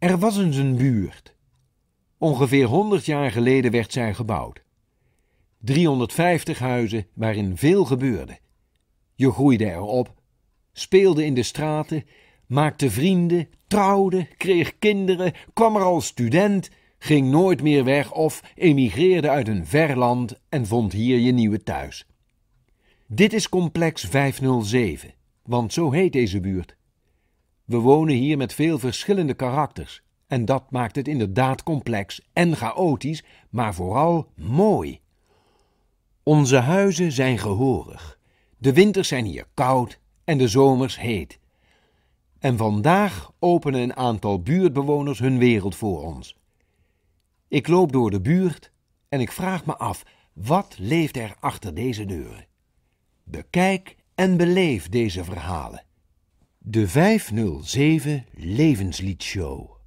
Er was eens een buurt. Ongeveer 100 jaar geleden werd zij gebouwd. 350 huizen waarin veel gebeurde. Je groeide erop, speelde in de straten, maakte vrienden, trouwde, kreeg kinderen, kwam er als student, ging nooit meer weg of emigreerde uit een ver land en vond hier je nieuwe thuis. Dit is complex 507, want zo heet deze buurt. We wonen hier met veel verschillende karakters en dat maakt het inderdaad complex en chaotisch, maar vooral mooi. Onze huizen zijn gehoorig. De winters zijn hier koud en de zomers heet. En vandaag openen een aantal buurtbewoners hun wereld voor ons. Ik loop door de buurt en ik vraag me af: wat leeft er achter deze deuren? Bekijk en beleef deze verhalen. De 507 Levensliedshow.